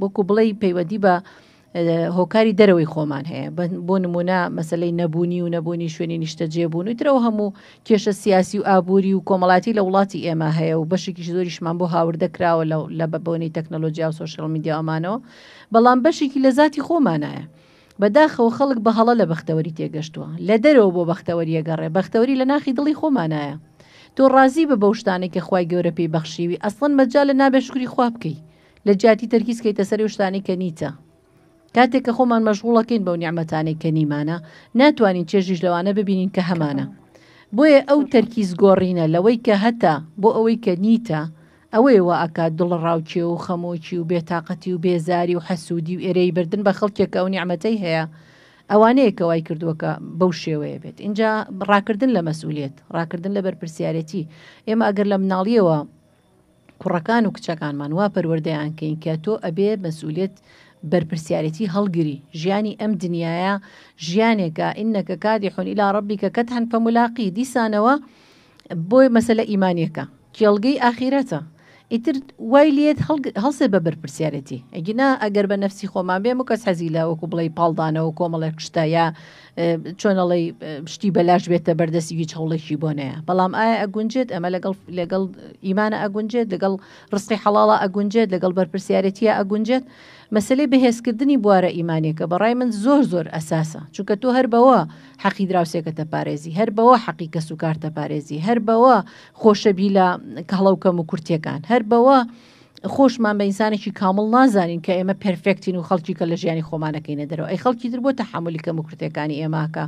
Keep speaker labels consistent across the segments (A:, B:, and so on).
A: وەکو بڵێ پەیوەدی بە هۆکاری دەرەوەی خۆمان هەیە بۆ نمونە مەسلەی نەبوونی و نەبوونی شوێنی نیشتە جێبوون و ترەوە هەموو کێشە سیاسی و ئابووری و کۆمەڵاتی لە وڵاتی ئێمە هەیە و بەشێکی زۆریشمان بۆ هاوردەکراوە لە بەبوونی تەکنەلۆژیا و سوۆشل میدیامانەوە بەڵام بەشێکی لە ذاتی خۆمانایە. بەداخەوە خەڵک بە هەڵە لە بەختەوەری تێگەشتووە لە دەرەوە بۆ بەختەوەریە گەڕێ بەختەوەری لە ناخی دڵی خۆمانایە تۆ ڕازی بە بەو شتانێکی خی گەورە پێی بەخشیوی ئەسڵەن مەجا لە نابێشکری خواب بکەی لە جیاتی تەرکیز کەیتە سەر شتانی کە نیتە کاتێک کە خۆمان مەشغوڵەکەین بەو نیعممەتانی کە نیمانە ناتوانین چێژیش لەوانە ببینین کە هەمانە بۆیە ئەو تەرکیز گۆڕینە لەوەی کە هەتا بۆ ئەوەی کە نیتە ئەوەیەوە ئاکات دڵ ڕاوچێ و خەمۆکی و بێتاقەتی و بێزاری و حەسوودی و ئێرەی بردن بە خەڵکێک ئەو نیعممەەی هەیە ئەوانەیە کە وای کردووەکە بەو شێوەیە بێت اینجا ڕاکردن لە مەسوولیت ڕاکردن لە بەرپسیارەتی ئێمە ئەگەر لە مناڵیەوە کوڕەکان و کچەکانمان وا پەروەردەیان کەین کە تۆ ئەبێ مەسوولێت بەرپسیارەتی هەڵگیری ژیانی ئەم دنیاە ژیانێکە ئینەکە کاتی حونیلا ڕبیکە کەت هەن پەمولاقی دیسانەوە بۆی مەسلە ئیمانیەکە جێڵگەی ئاخیرەتە ئیتر وای لێت هەڵسێ بە بەرپرسیارەتی ئەگینا ئەگەر بە نفسی خۆمان بێ و کەس حەزی لە وەکو بڵی پاڵدانەوە کۆمەڵێک شتایا چۆنەڵی شتی بەلاش بێتە بەردەسیگی چاوڵێکی بۆنەیە بەڵام ئایا ئەگونجێت ئەمە لەگەڵ لەگەڵ ئیمانە ئەگونجێت لەگەڵ ڕستی حەڵاڵە ئەگونجێت لەگەڵ بەرپرسیارەتیە ئەگونجێت مەسلەی بەهێزکردنی بوارە ئیمانێکە بەڕای من زۆر زۆر ئەساسە چونکە تۆ هەر بەوە حەقی دراوسێکەتە پارێزی هەر بەوە حەقی کەس و کارتە پارێزی هەر بەوە خۆشەبی لە کەڵەوکەم و کورتەکان هەر بەوە خۆشمان بە ئینسانێکی کامل نازانین کە ئێمە پرفێکتین و خەڵکی کە لە ژیانی خۆمانەکەینە دەرەوە ئەی خەڵکی تر بۆ تەحملی کەم و کورتەکانی ئێماکە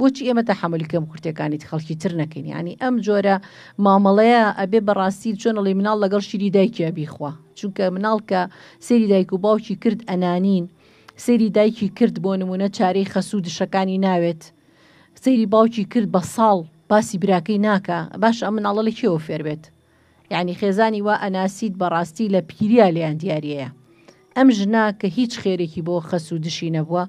A: بۆچی ئێمە تەحملکەم کورتەکانیت خەڵکی تر نەکەین ینی ئەم جۆرە مامەڵەیە ئەبێ بەڕاستی چۆنەڵی مناڵ لەگەڵ شیری دایکی بیخوا چونکە مناڵکە سێری دایک و باوکی کرد ئەنانین سێری دایکی کرد بۆ نمونە چارەی خەسوود شەکانی ناوێت سەیری باوکی کرد بە ساڵ باسی براکەی ناکە باش ئەم مناڵە لە کێوە فێربێت یعنی خێزانی وا ئەناسیت بەڕاستی لە پیریا لەیان دیارەیە ئەم ژنا کە هیچ خێرێکی بۆ خەسوودشی نەبووە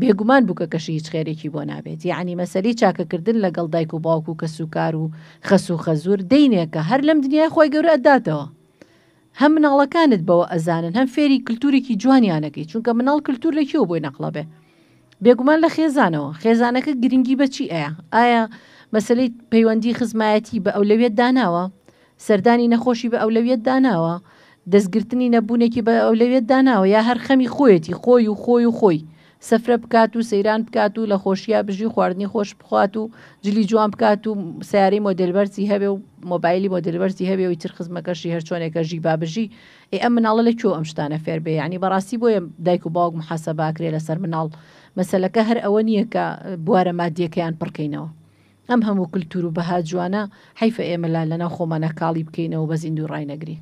A: بێگومان بووکەکەشی هیچ خێرێکی بۆ نابێت یعنی مەسەری چاکەکردن لەگەڵ دایک و باوک و کەسوکار و خەس و خەزور دەینێ کە هەر لەم دنیای خۆی گەورە ئەداتەوە هەم مناڵەکانت بەوە ئەزانن هەم فێری کللتورێکی جوانیانەکەی چونکە مناڵ کللتور لەکیەوە بۆی نەقلەبێ بێگومان لە خێزانەوە خێزانەکە گرنگی بەچی ئایا ئایا مەسلەی پەیوەندی خزمایەتی بە ئەولەوێت داناوە سەردانی نەخۆشی بە ئەولەوێت داناوە دەستگرتنی نەبوونێکی بە ئەولەوێت داناوە یا هەر خەمی خۆیەتی خۆی و خۆی و خۆی سەفرە بکات و سەیران بکات و لە خۆشییا بژی خواردنی خۆش بخوات و جلی جوان بکات و سیارەی مۆدلبەرزی هەبێ و مۆبایلی مۆدلبەرزی هەبێ و تر خزمەکەشی هەرچۆنێکە ژی بابژی ئێ ئەم مناڵە لە کۆ ئەم شتانە فێربێ ینی بەڕاستی بۆیە دایک و باوک محاسە باکرێ لەسەر مناڵ مەسلەکە هەر ئەوە نییە کە بوارە مادیەکەیان پڕکەینەوە ئەم هەموو کللتور و بەها جوانە حیفە ئێمەلا لەناو خۆمانە کاڵی بکەینەوە بە زیندوو ڕای نەگری.